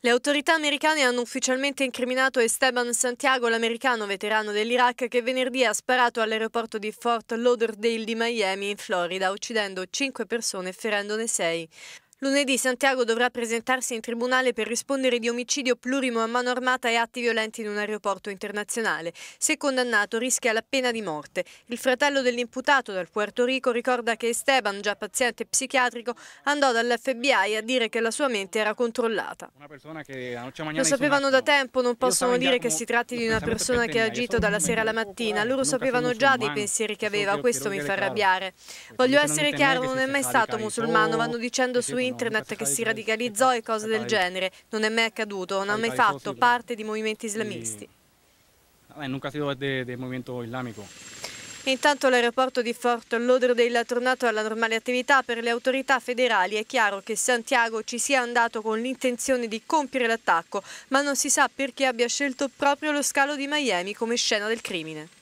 Le autorità americane hanno ufficialmente incriminato Esteban Santiago, l'americano veterano dell'Iraq, che venerdì ha sparato all'aeroporto di Fort Lauderdale di Miami, in Florida, uccidendo cinque persone e ferendone sei. Lunedì Santiago dovrà presentarsi in tribunale per rispondere di omicidio plurimo a mano armata e atti violenti in un aeroporto internazionale. Se condannato rischia la pena di morte. Il fratello dell'imputato dal Puerto Rico ricorda che Esteban, già paziente psichiatrico, andò dall'FBI a dire che la sua mente era controllata. Lo sapevano da tempo, non possono dire che si tratti di una persona che ha agito dalla sera alla mattina. Eh, Loro sapevano già dei pensieri che aveva, questo mi fa arrabbiare. Voglio essere chiaro, non è mai stato musulmano, vanno dicendo su internet internet che si radicalizzò e cose del genere. Non è mai accaduto, non ha mai fatto parte di movimenti islamisti. Eh, nunca ha sido del movimento islamico. Intanto l'aeroporto di Fort Lauderdale è tornato alla normale attività per le autorità federali. È chiaro che Santiago ci sia andato con l'intenzione di compiere l'attacco, ma non si sa perché abbia scelto proprio lo scalo di Miami come scena del crimine.